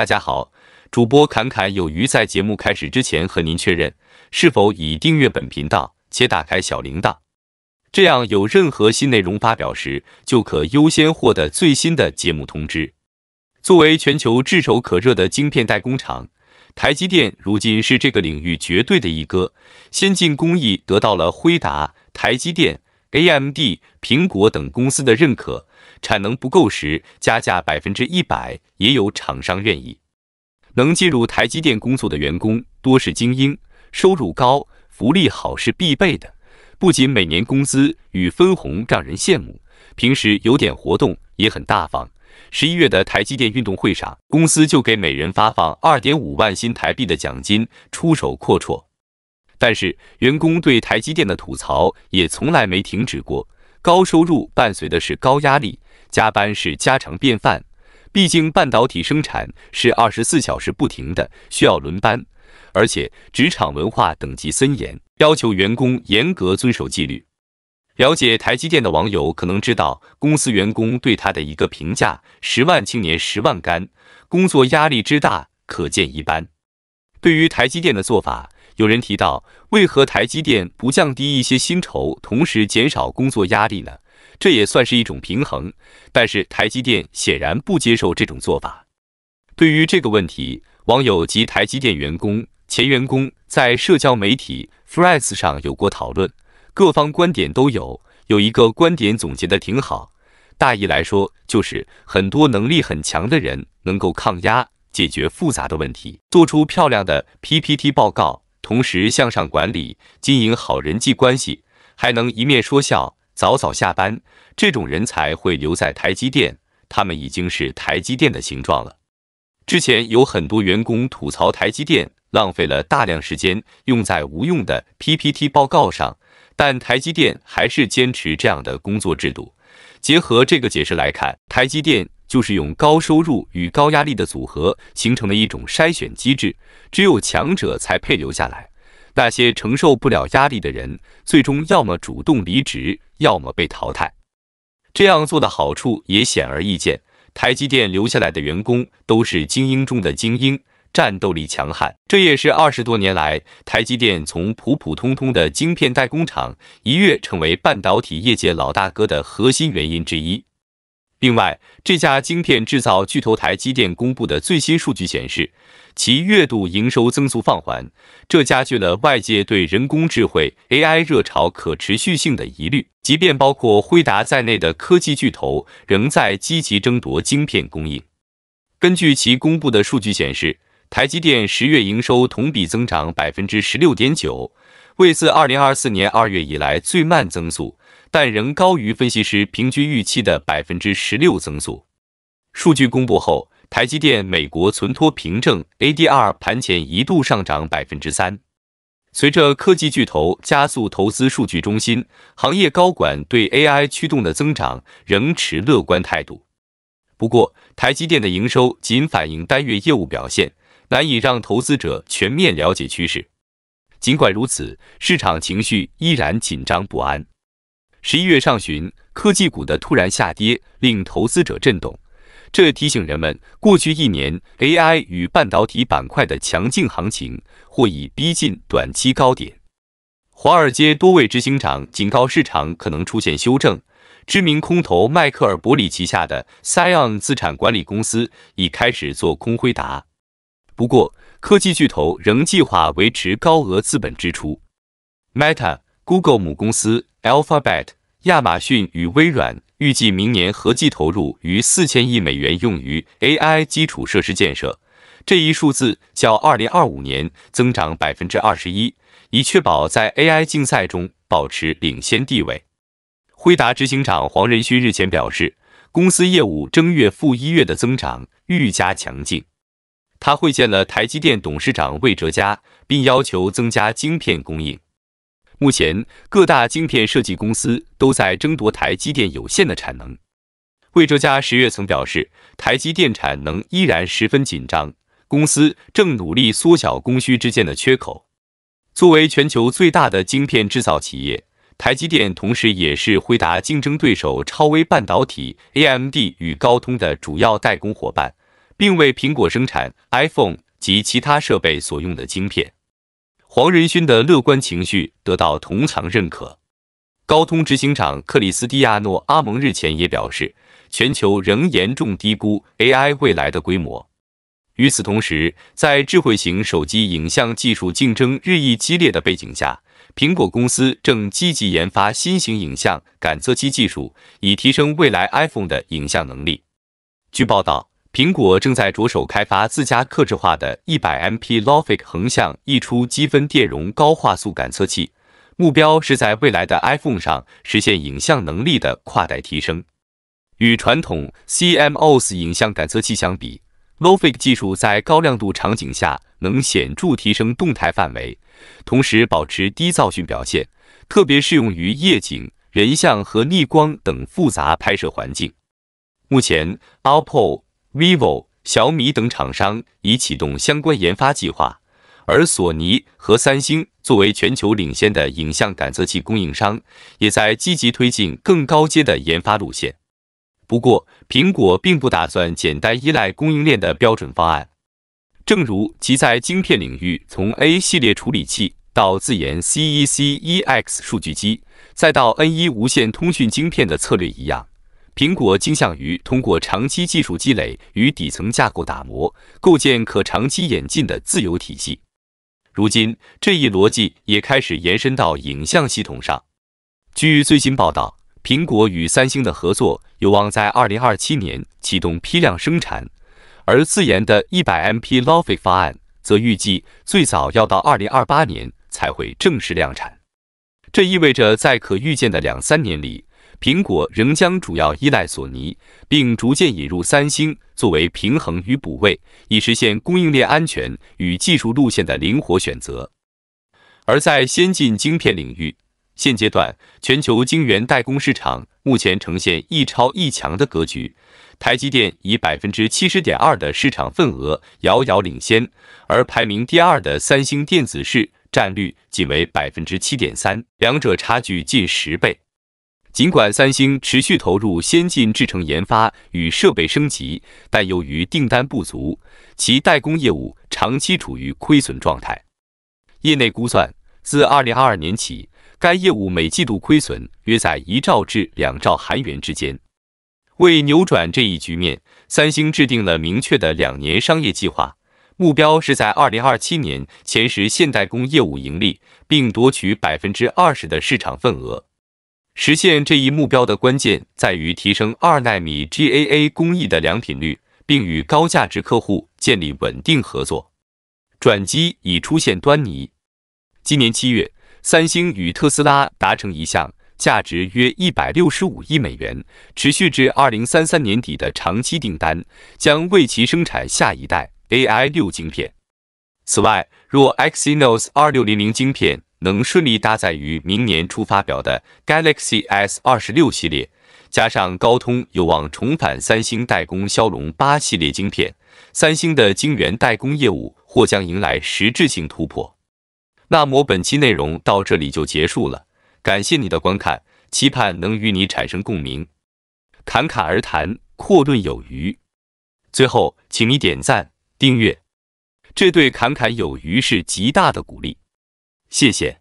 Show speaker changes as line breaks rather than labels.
大家好，主播侃侃有余在节目开始之前和您确认，是否已订阅本频道且打开小铃铛，这样有任何新内容发表时，就可优先获得最新的节目通知。作为全球炙手可热的晶片代工厂，台积电如今是这个领域绝对的一哥，先进工艺得到了辉达、台积电、AMD、苹果等公司的认可。产能不够时加价百分之一百，也有厂商愿意。能进入台积电工作的员工多是精英，收入高、福利好是必备的。不仅每年工资与分红让人羡慕，平时有点活动也很大方。十一月的台积电运动会上，公司就给每人发放二点五万新台币的奖金，出手阔绰。但是员工对台积电的吐槽也从来没停止过。高收入伴随的是高压力。加班是家常便饭，毕竟半导体生产是二十四小时不停的，需要轮班，而且职场文化等级森严，要求员工严格遵守纪律。了解台积电的网友可能知道，公司员工对他的一个评价：十万青年十万干，工作压力之大可见一斑。对于台积电的做法，有人提到，为何台积电不降低一些薪酬，同时减少工作压力呢？这也算是一种平衡，但是台积电显然不接受这种做法。对于这个问题，网友及台积电员工、前员工在社交媒体 Threads 上有过讨论，各方观点都有。有一个观点总结的挺好，大意来说就是很多能力很强的人能够抗压、解决复杂的问题，做出漂亮的 PPT 报告，同时向上管理、经营好人际关系，还能一面说笑。早早下班，这种人才会留在台积电。他们已经是台积电的形状了。之前有很多员工吐槽台积电浪费了大量时间用在无用的 PPT 报告上，但台积电还是坚持这样的工作制度。结合这个解释来看，台积电就是用高收入与高压力的组合形成的一种筛选机制，只有强者才配留下来。那些承受不了压力的人，最终要么主动离职。要么被淘汰，这样做的好处也显而易见。台积电留下来的员工都是精英中的精英，战斗力强悍，这也是二十多年来台积电从普普通通的晶片代工厂一跃成为半导体业界老大哥的核心原因之一。另外，这家晶片制造巨头台积电公布的最新数据显示，其月度营收增速放缓，这加剧了外界对人工智慧 AI 热潮可持续性的疑虑。即便包括辉达在内的科技巨头仍在积极争夺晶片供应，根据其公布的数据显示，台积电十月营收同比增长百分之十六点九。为自二零二四年二月以来最慢增速，但仍高于分析师平均预期的百分之十六增速。数据公布后，台积电美国存托凭证 ADR 盘前一度上涨百分之三。随着科技巨头加速投资数据中心，行业高管对 AI 驱动的增长仍持乐观态度。不过，台积电的营收仅反映单月业务表现，难以让投资者全面了解趋势。尽管如此，市场情绪依然紧张不安。十一月上旬，科技股的突然下跌令投资者震动，这提醒人们，过去一年 AI 与半导体板块的强劲行情或已逼近短期高点。华尔街多位执行长警告市场可能出现修正，知名空头迈克尔·伯里旗下的 Cion 资产管理公司已开始做空辉达。不过，科技巨头仍计划维持高额资本支出。Meta、Google 母公司 Alphabet、亚马逊与微软预计明年合计投入逾四千亿美元用于 AI 基础设施建设。这一数字较2025年增长百分之二十一，以确保在 AI 竞赛中保持领先地位。辉达执行长黄仁勋日前表示，公司业务正月负一月的增长愈加强劲。他会见了台积电董事长魏哲嘉，并要求增加晶片供应。目前，各大晶片设计公司都在争夺台积电有限的产能。魏哲嘉十月曾表示，台积电产能依然十分紧张，公司正努力缩小供需之间的缺口。作为全球最大的晶片制造企业，台积电同时也是回答竞争对手超微半导体 （AMD） 与高通的主要代工伙伴。并为苹果生产 iPhone 及其他设备所用的晶片。黄仁勋的乐观情绪得到同场认可。高通执行长克里斯蒂亚诺·阿蒙日前也表示，全球仍严重低估 AI 未来的规模。与此同时，在智慧型手机影像技术竞争日益激烈的背景下，苹果公司正积极研发新型影像感测器技术，以提升未来 iPhone 的影像能力。据报道。苹果正在着手开发自家客制化的一百 MP Lofic 横向溢出积分电容高画素感测器，目标是在未来的 iPhone 上实现影像能力的跨代提升。与传统 CMOS 影像感测器相比，Lofic 技术在高亮度场景下能显著提升动态范围，同时保持低噪讯表现，特别适用于夜景、人像和逆光等复杂拍摄环境。目前 o p p o vivo、小米等厂商已启动相关研发计划，而索尼和三星作为全球领先的影像感测器供应商，也在积极推进更高阶的研发路线。不过，苹果并不打算简单依赖供应链的标准方案，正如其在晶片领域从 A 系列处理器到自研 C E C E X 数据机，再到 N 一无线通讯晶片的策略一样。苹果倾向于通过长期技术积累与底层架构打磨，构建可长期演进的自由体系。如今，这一逻辑也开始延伸到影像系统上。据最新报道，苹果与三星的合作有望在2027年启动批量生产，而自研的 100MP Lofi 方案则预计最早要到2028年才会正式量产。这意味着，在可预见的两三年里，苹果仍将主要依赖索尼，并逐渐引入三星作为平衡与补位，以实现供应链安全与技术路线的灵活选择。而在先进晶片领域，现阶段全球晶圆代工市场目前呈现一超一强的格局，台积电以百分之七十点二的市场份额遥遥领先，而排名第二的三星电子市占率仅为百分之七点三，两者差距近十倍。尽管三星持续投入先进制程研发与设备升级，但由于订单不足，其代工业务长期处于亏损状态。业内估算，自2022年起，该业务每季度亏损约在一兆至两兆韩元之间。为扭转这一局面，三星制定了明确的两年商业计划，目标是在2027年前实现代工业务盈利，并夺取百分之二十的市场份额。实现这一目标的关键在于提升二纳米 GAA 工艺的良品率，并与高价值客户建立稳定合作。转机已出现端倪。今年七月，三星与特斯拉达成一项价值约一百六十五亿美元、持续至二零三三年底的长期订单，将为其生产下一代 AI 六晶片。此外，若 Exynos 二六零零晶片。能顺利搭载于明年初发表的 Galaxy S 二十六系列，加上高通有望重返三星代工骁龙八系列晶片，三星的晶圆代工业务或将迎来实质性突破。那么本期内容到这里就结束了，感谢你的观看，期盼能与你产生共鸣。侃侃而谈，阔论有余。最后，请你点赞、订阅，这对侃侃有余是极大的鼓励。谢谢。